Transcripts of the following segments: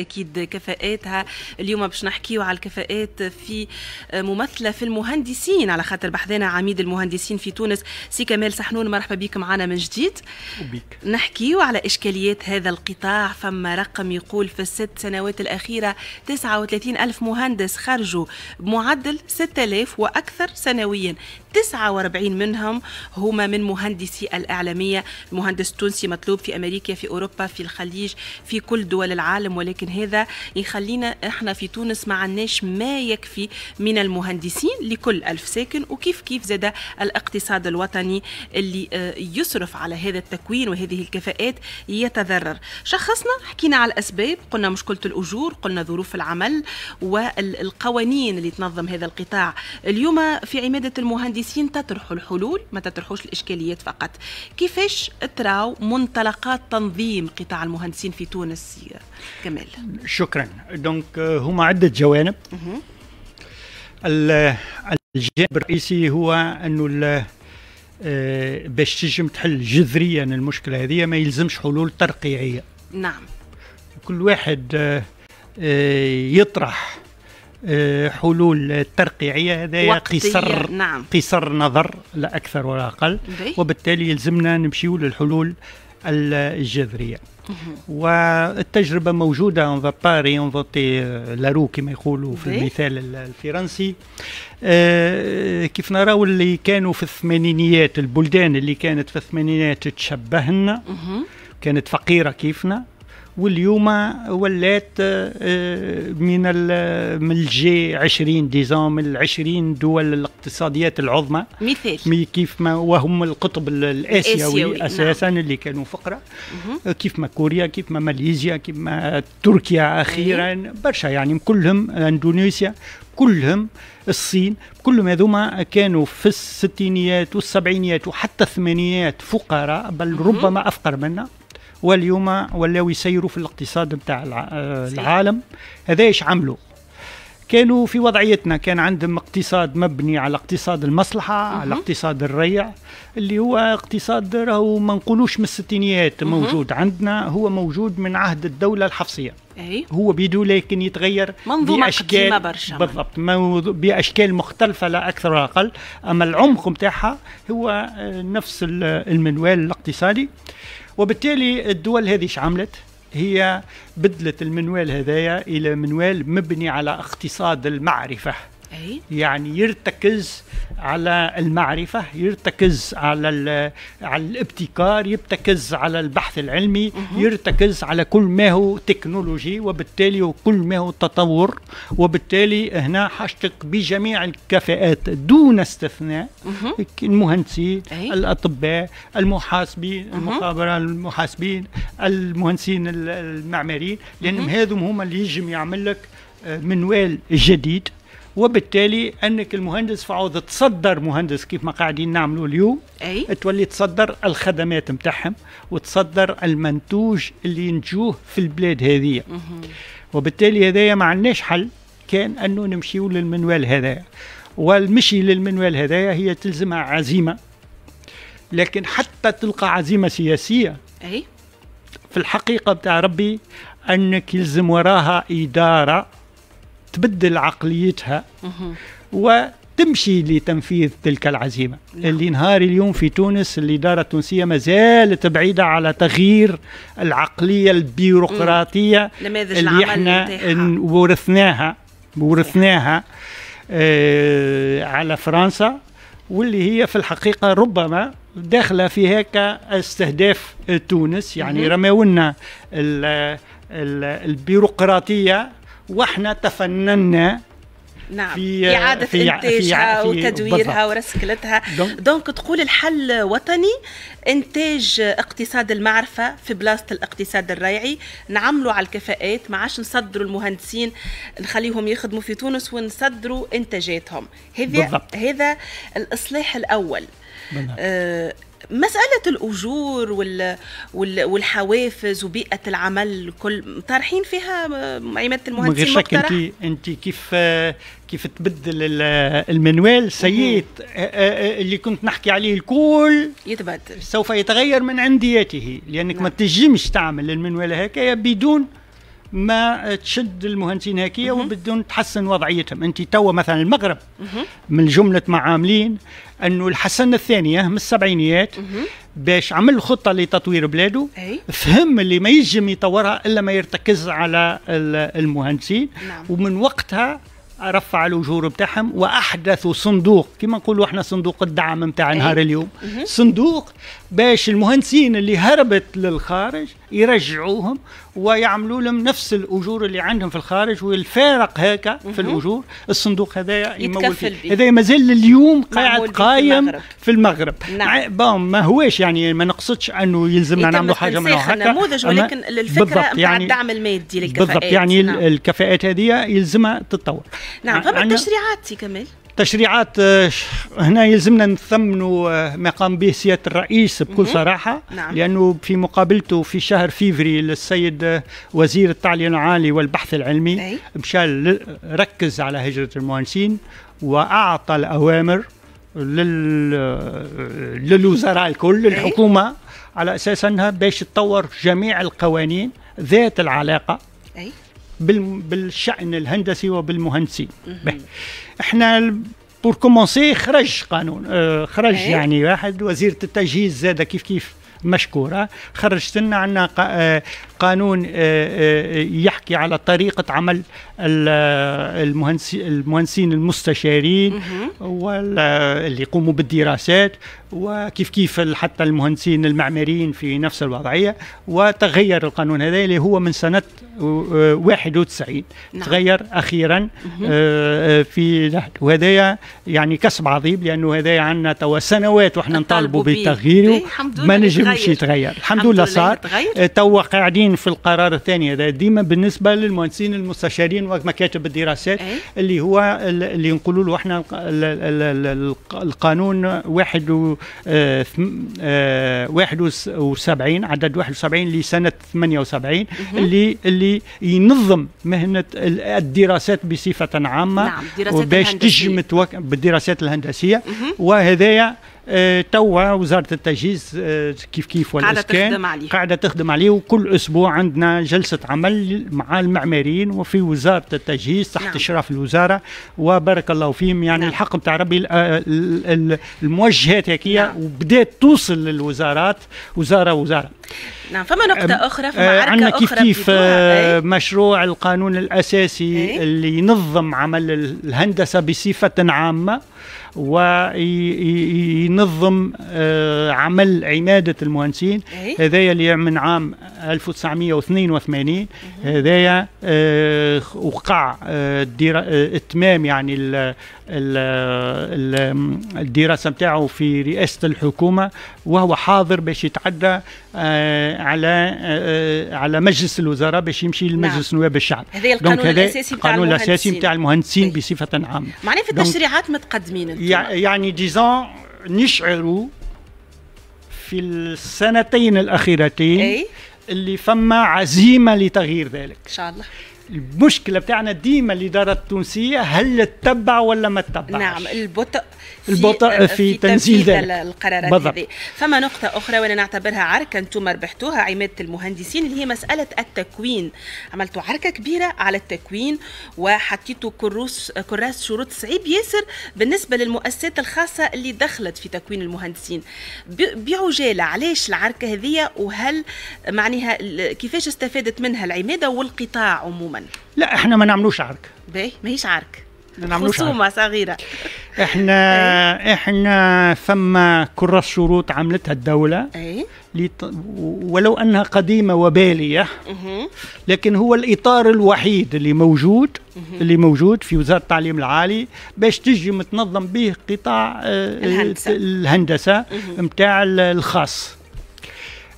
اكيد كفاءاتها اليوم باش نحكيو على الكفاءات في آه، ممثله في المهندسين على خاطر بحذانا عميد المهندسين في تونس سي كمال سحنون مرحبا بك معنا من جديد وبيك نحكيو على اشكاليات هذا القطاع فما رقم يقول في الست سنوات الاخيره 39 الف مهندس خرجوا بمعدل 6000 واكثر سنويا 49 منهم هما من مهندسي الاعلاميه المهندس التونسي مطلوب في امريكا في اوروبا في الخليج في كل دول العالم ولكن هذا يخلينا احنا في تونس ما عندناش ما يكفي من المهندسين لكل ألف ساكن وكيف كيف زاد الاقتصاد الوطني اللي آه، يصرف على هذا التكوين وهذه الكفاءات يتضرر شخصنا حكينا على الأسباب قلنا مشكلة الأجور قلنا ظروف العمل والقوانين اللي تنظم هذا القطاع اليوم في عمادة المهندسين تطرح الحلول ما تطرحوش الإشكاليات فقط كيفاش تراو منطلقات تنظيم قطاع المهندسين في تونس كمال شكرا دونك آه، هما عده جوانب الجانب الرئيسي هو انه آه، باش تنجم تحل جذريا المشكله هذه ما يلزمش حلول ترقيعيه نعم كل واحد آه، يطرح حلول ترقيعيه هذا قصر نعم. قصر نظر لا اكثر ولا اقل وبالتالي يلزمنا نمشيو للحلول الجذريه والتجربة موجودة اون فا اون لا رو كما يقولوا في المثال الفرنسي آه، كيف نراو اللي كانوا في الثمانينيات البلدان اللي كانت في الثمانينيات تشبهنا كانت فقيرة كيفنا واليوم ولات آه، آه، من من الجي 20 ديزون من 20 دول الاقتصاديات العظمى مثال كيف ما وهم القطب الاسيوي نعم. اساسا نعم. اللي كانوا فقره مه. آه، كيف ما كوريا كيف ما ماليزيا كيف ما تركيا اخيرا إيه. برشا يعني كلهم اندونيسيا كلهم الصين كلهم هذوما كانوا في الستينيات والسبعينيات وحتى الثمانينات فقراء بل ربما افقر منا واليوم ولاو يسيروا في الاقتصاد نتاع آه، العالم هذا ايش عملوا كانوا في وضعيتنا كان عندهم اقتصاد مبني على اقتصاد المصلحة مه. على اقتصاد الريع اللي هو اقتصاد راهو ما نقولوش من الستينيات مم. موجود عندنا هو موجود من عهد الدولة الحفصية أي. هو بيدو لكن يتغير منظومة بأشكال برشا بالضبط بأشكال مختلفة لا أكثر ولا أقل أما العمق نتاعها هو آه، نفس المنوال الاقتصادي وبالتالي الدول هذه عملت هي بدلت المنوال هذايا الى منوال مبني على اقتصاد المعرفه يعني يرتكز على المعرفة يرتكز على على الابتكار يرتكز على البحث العلمي يرتكز على كل ما هو تكنولوجي وبالتالي وكل ما هو تطور وبالتالي هنا حشتك بجميع الكفاءات دون استثناء المهندسين الأطباء المحاسبين المخابرة المحاسبين المهندسين المعماريين لأنهم هذم هما اللي يجم يعمل لك آه، منوال جديد وبالتالي انك المهندس فعوض تصدر مهندس كيف ما قاعدين نعملوا اليوم أي؟ تولي تصدر الخدمات نتاعهم وتصدر المنتوج اللي ينتجوه في البلاد هذه وبالتالي هذايا ما عندناش حل كان انه نمشيو للمنوال هذايا والمشي للمنوال هذايا هي تلزمها عزيمه لكن حتى تلقى عزيمه سياسيه أي؟ في الحقيقه بتاع ربي انك يلزم وراها اداره تبدل عقليتها وتمشي لتنفيذ تلك العزيمه نعم. اللي نهار اليوم في تونس الاداره التونسيه ما زالت بعيده على تغيير العقليه البيروقراطيه اللي احنا ورثناها ورثناها آه على فرنسا واللي هي في الحقيقه ربما داخله في هيك استهداف تونس يعني لنا البيروقراطيه واحنا تفننا نعم في إعادة في إنتاجها في وتدويرها ورسكلتها دونك, دونك تقول الحل وطني إنتاج اقتصاد المعرفة في بلاصة الاقتصاد الريعي نعملوا على الكفاءات ما عادش نصدروا المهندسين نخليهم يخدموا في تونس ونصدروا إنتاجاتهم هذا هذا الإصلاح الأول بالضبط. آه مسألة الأجور والحوافز وبيئة العمل كل طارحين فيها عمادة المهندسين من شك أنت أنت كيف كيف تبدل المنوال سيد آه، آه، آه، اللي كنت نحكي عليه الكل يتبدل سوف يتغير من عندياته لأنك نعم. ما تنجمش تعمل المنوال هكايا بدون ما تشد المهندسين هكية وبدون تحسن وضعيتهم انت توا مثلا المغرب من جملة ما عاملين انه الحسن الثانية من السبعينيات باش عمل خطة لتطوير بلاده فهم اللي ما يجم يطورها الا ما يرتكز على المهندسين نعم. ومن وقتها رفع الاجور بتاعهم واحدثوا صندوق كما نقولوا احنا صندوق الدعم نتاع نهار اليوم صندوق باش المهندسين اللي هربت للخارج يرجعوهم ويعملوا لهم نفس الاجور اللي عندهم في الخارج والفارق هكا في الاجور الصندوق هذا يمول فيه هذا مازال اليوم قاعد قايم في المغرب نعم. بون ما هواش يعني ما نقصدش انه يلزمنا نعملوا حاجه من هكا النموذج ولكن الفكره يعني الدعم المادي للكفاءات بالضبط يعني نعم. الكفاءات هذه يلزمها تتطور نعم فما تشريعات كمال تشريعات آه، هنا يلزمنا نثمنوا آه، ما قام به سياده الرئيس بكل صراحه نعم. لانه في مقابلته في شهر فيفري للسيد آه، وزير التعليم العالي والبحث العلمي أي. مشى ركز على هجره المهندسين واعطى الاوامر للوزراء الكل للحكومه على اساس انها باش تطور جميع القوانين ذات العلاقه أي. بالشأن الهندسي وبالمهندسي احنا بور كومونسي خرج قانون آه، خرج إيه. يعني واحد وزيره التجهيز زاد كيف كيف مشكوره خرجت لنا عندنا آه، قانون آه، آه، يحكي على طريقة عمل آه، المهندسين المستشارين واللي يقوموا بالدراسات وكيف كيف حتى المهندسين المعماريين في نفس الوضعية وتغير القانون هذا اللي هو من سنة 91 نعم. تغير أخيرا في وهذا يعني كسب عظيم لأنه هذا عندنا توا سنوات وإحنا نطالبوا بتغييره إيه، ما نجمش يتغير الحمد لله صار توا قاعدين ماشيين في القرار الثاني هذا ديما بالنسبه للمهندسين المستشارين ومكاتب الدراسات أي. اللي هو اللي نقولوا له احنا القانون 71 آه، آه، عدد 71 لسنه 78 اللي اللي ينظم مهنه الدراسات بصفه عامه نعم باش الهندسيه بالدراسات الهندسيه وهذايا آه، توا وزاره التجهيز آه، كيف كيف والاسكان قاعده تخدم عليه قاعده تخدم عليه وكل اسبوع عندنا جلسه عمل مع المعماريين وفي وزاره التجهيز تحت نعم. اشراف الوزاره وبارك الله فيهم يعني نعم. الحق بتاع ربي آه، الموجهات هكيه نعم. وبدات توصل للوزارات وزاره وزاره نعم فما نقطة أخرى فما آه، عركة عندنا كيف أخرى كيف آه، إيه؟ مشروع القانون الأساسي إيه؟ اللي ينظم عمل الهندسة بصفة عامة وينظم آه، عمل عمادة المهندسين إيه؟ هذايا اللي من عام 1982 هذايا وقع اتمام يعني الدراسة نتاعو في رئاسة الحكومة وهو حاضر باش يتعدى آه على آه على مجلس الوزراء باش يمشي نعم. لمجلس نعم. نواب الشعب هذا القانون الاساسي نتاع القانون الاساسي نتاع المهندسين طيب. بصفه عامه معناه في التشريعات متقدمين يعني ديزون نشعروا في السنتين الاخيرتين اللي فما عزيمه لتغيير ذلك ان شاء الله المشكلة بتاعنا ديما الإدارة التونسية هل تتبع ولا ما تتبعش نعم البطء في البطء آه، في, في تنزيل ذلك القرارات بالضبط. هذه فما نقطة أخرى وأنا نعتبرها عركة أنتم ربحتوها عمادة المهندسين اللي هي مسألة التكوين عملتوا عركة كبيرة على التكوين وحطيتوا كروس كراس شروط صعيب ياسر بالنسبة للمؤسسات الخاصة اللي دخلت في تكوين المهندسين بعجالة علاش العركة هذه وهل معناها كيفاش استفادت منها العمادة والقطاع عموما لا احنا ما نعملوش عرك باهي ماهيش عرك ما نعملوش خصومه صغيره احنا إيه؟ احنا فما كراس شروط عملتها الدوله اي ولو انها قديمه وباليه لكن هو الاطار الوحيد اللي موجود اللي موجود في وزاره التعليم العالي باش تجي متنظم به قطاع آه، الهندسه نتاع الخاص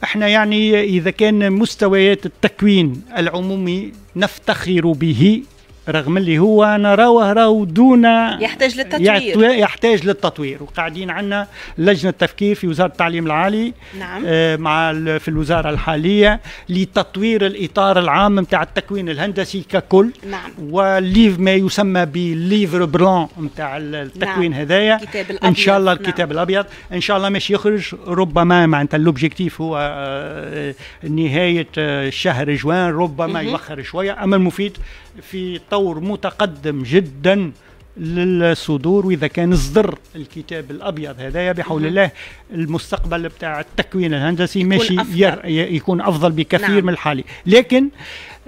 احنا يعني اذا كان مستويات التكوين العمومي نفتخر به رغم اللي هو انا راه راه دون يحتاج للتطوير يحتاج للتطوير وقاعدين عندنا لجنه تفكير في وزاره التعليم العالي نعم. آه مع في الوزاره الحاليه لتطوير الاطار العام نتاع التكوين الهندسي ككل نعم. وليف ما يسمى بليفر بلون نتاع نعم. التكوين نعم. هذايا ان شاء الله نعم. الكتاب نعم. الابيض ان شاء الله مش يخرج ربما معناتها الاوبجيكتيف هو آه نهايه آه شهر جوان ربما يوخر شويه اما المفيد في تطور متقدم جدا للصدور واذا كان صدر الكتاب الابيض هذايا بحول الله المستقبل بتاع التكوين الهندسي ماشي أفضل. يكون افضل بكثير نعم. من الحالي لكن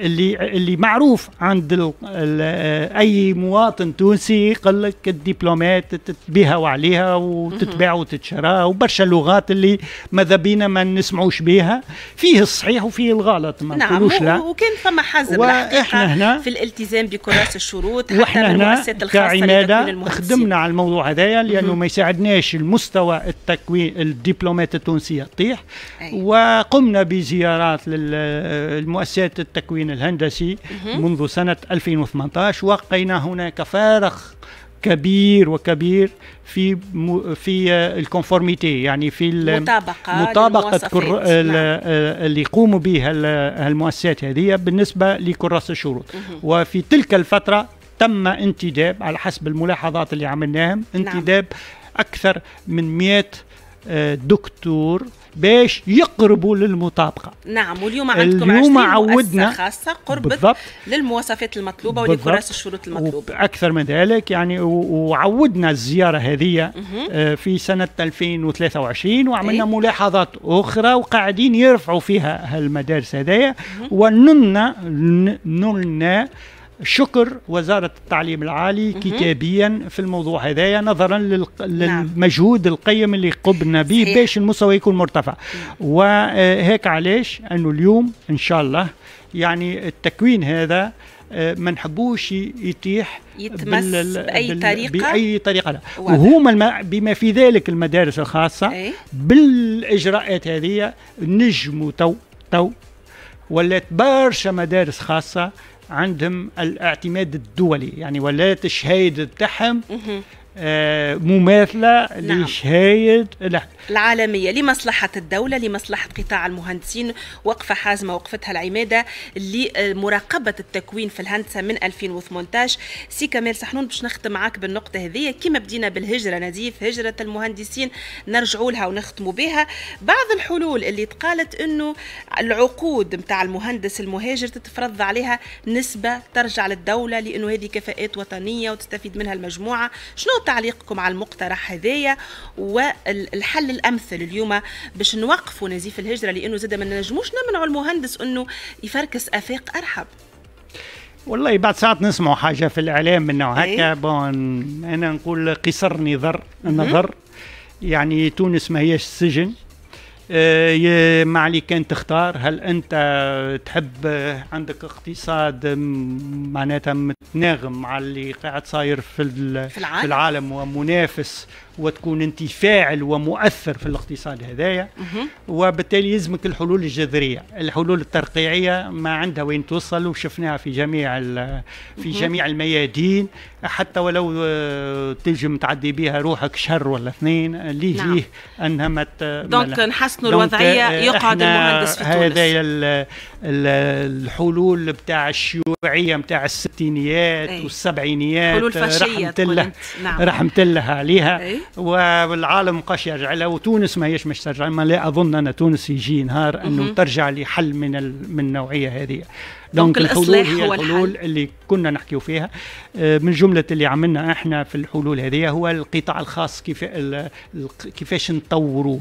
اللي اللي معروف عند الـ الـ اي مواطن تونسي يقول لك الدبلومات بها وعليها وتتباع وتتشرى وبرشا لغات اللي ماذا بينا ما نسمعوش بها فيه الصحيح وفيه الغلط ما نعم لا وكان فما حزم احنا هنا في الالتزام بكراس الشروط واحنا هنا كعماده خدمنا على الموضوع هذايا لانه ما يساعدناش المستوى التكوين الدبلومات التونسيه تطيح وقمنا بزيارات للمؤسسات التكوين التكوين الهندسي منذ سنة 2018 وقينا هناك فارغ كبير وكبير في في آه، الكونفورميتي يعني في المطابقه مطابقه كر... نعم. آه، اللي يقوموا بها آه، المؤسسات هذه بالنسبه لكراس الشروط وفي تلك الفتره تم انتداب على حسب الملاحظات اللي عملناهم نعم. انتداب نعم. اكثر من 100 دكتور باش يقربوا للمطابقه نعم واليوم عندكم اليوم عودنا خاصه قربت بالضبط للمواصفات المطلوبه ولكراس الشروط المطلوبه اكثر من ذلك يعني وعودنا الزياره هذه آه، في سنه 2023 وعملنا ايه؟ ملاحظات اخرى وقاعدين يرفعوا فيها هالمدارس هذايا ونلنا نلنا شكر وزارة التعليم العالي كتابيا في الموضوع هذايا نظرا نعم. للمجهود القيم اللي قمنا به باش المستوى يكون مرتفع نعم. وهيك آه، علاش أنه اليوم إن شاء الله يعني التكوين هذا آه، ما نحبوش يتيح يتمس باي طريقه باي طريقه لا وهما بما في ذلك المدارس الخاصه إيه. بالاجراءات هذه نجموا تو تو ولات برشا مدارس خاصه عندهم الاعتماد الدولي يعني ولات الشهايد تاعهم آه، مماثلة نعم. لشهاية العالمية لمصلحة الدولة لمصلحة قطاع المهندسين وقفة حازمة وقفتها العمادة لمراقبة التكوين في الهندسة من 2018 سي كمال سحنون باش نختم معاك بالنقطة هذه كما بدينا بالهجرة نزيف هجرة المهندسين نرجعوا لها ونختموا بها بعض الحلول اللي تقالت انه العقود نتاع المهندس المهاجر تتفرض عليها نسبة ترجع للدولة لانه هذه كفاءات وطنية وتستفيد منها المجموعة شنو تعليقكم على المقترح هذايا والحل الامثل اليوم باش نوقفوا نزيف الهجره لانه زاد ما نجموش نمنعوا المهندس انه يفركس افاق ارحب والله بعد ساعات نسمعوا حاجه في الاعلام من نوع إيه. هكا بون انا نقول قصر نظر نظر يعني تونس ما هيش سجن ما آه، عليك كان تختار هل انت تحب آه، عندك اقتصاد معناتها متناغم مع اللي قاعد صاير في, في العالم. في العالم ومنافس وتكون انت فاعل ومؤثر في الاقتصاد هذايا وبالتالي يلزمك الحلول الجذريه الحلول الترقيعيه ما عندها وين توصل وشفناها في جميع في جميع الميادين حتى ولو آه، تنجم تعدي بها روحك شهر ولا اثنين آه، ليه نعم. ليه انها ما دونك نحسنوا الوضعيه آه، يقعد المهندس في تونس هذا الحلول بتاع الشيوعية بتاع الستينيات أي. والسبعينيات حلول فاشية رحمت الله نعم. رحمت الله عليها أي. والعالم قاش يرجع لها وتونس ما هيش مش ترجع ما لا أظن أن تونس يجي نهار أنه ترجع لحل من من النوعية هذه دونك الحلول هي هو الحلول الحل. اللي كنا نحكيو فيها آه، من جملة اللي عملنا احنا في الحلول هذه هو القطاع الخاص كيف كيفاش نطوروه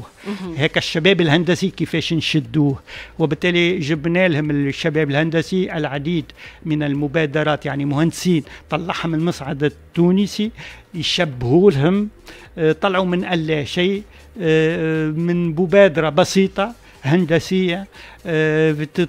هكا الشباب الهندسي كيفاش نشدوه وبالتالي جبنا لهم الشباب الهندسي العديد من المبادرات يعني مهندسين طلعهم من المصعد التونسي يشبهوا لهم آه، طلعوا من اللا شيء آه، آه، من مبادرة بسيطة هندسية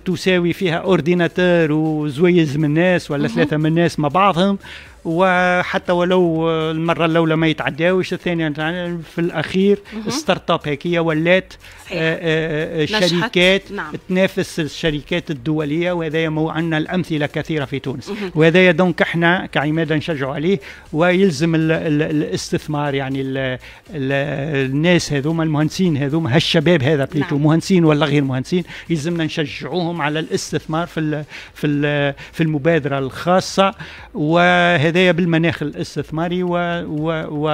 تساوي فيها أورديناتور وزويز من الناس ولا ثلاثة من الناس مع بعضهم وحتى ولو المره الاولى ما يتعداوش الثانيه يعني في الاخير ستارت اب هي ولات آه، آه، آه، شركات نعم. تنافس الشركات الدوليه وهذا مو عندنا الامثله كثيره في تونس وهذا دونك احنا كعماده نشجعوا عليه ويلزم الـ الـ الاستثمار يعني الـ الـ الناس هذوما المهندسين هذوما هالشباب هذا بليتو نعم. مهندسين ولا غير مهندسين يلزمنا نشجعوهم على الاستثمار في الـ في الـ في المبادره الخاصه وهذا هذايا بالمناخ الاستثماري و و و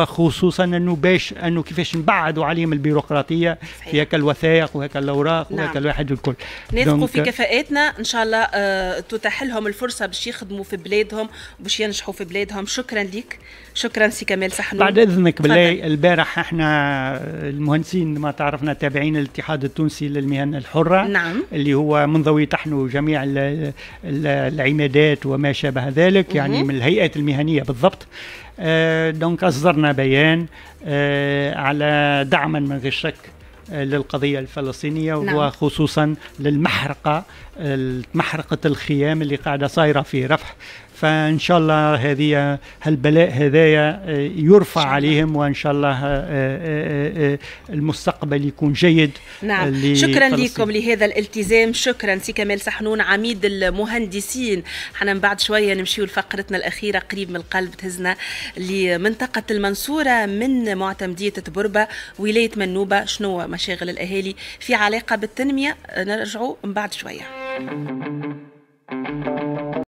وخصوصا انه باش انه كيفاش نبعدوا عليهم البيروقراطيه صحيح. في هكا الوثائق وهكا الاوراق نعم. وهكا الواحد الكل نثقوا في كفاءاتنا ان شاء الله آه تتاح لهم الفرصه باش يخدموا في بلادهم باش ينجحوا في بلادهم شكرا لك شكرا سي كمال سحنون بعد اذنك بالله البارح احنا المهندسين ما تعرفنا تابعين الاتحاد التونسي للمهن الحره نعم اللي هو منضوي تحنوا جميع العمادات وما شابه ذلك يعني من الهيئه المهنيه بالضبط آه، دونك اصدرنا بيان آه، على دعما من غير شك آه، للقضية الفلسطينية نعم. وخصوصا للمحرقة محرقة الخيام اللي قاعدة صايرة في رفح فان شاء الله هذه هالبلاء هذايا آه، يرفع عليهم وان شاء الله آه، آه، المستقبل يكون جيد نعم شكرا لكم لهذا الالتزام شكرا سي كمال سحنون عميد المهندسين حنا من بعد شويه نمشيو لفقرتنا الاخيره قريب من القلب تهزنا لمنطقه المنصوره من معتمديه تبربه ولايه منوبه شنو مشاغل الاهالي في علاقه بالتنميه نرجعوا من بعد شويه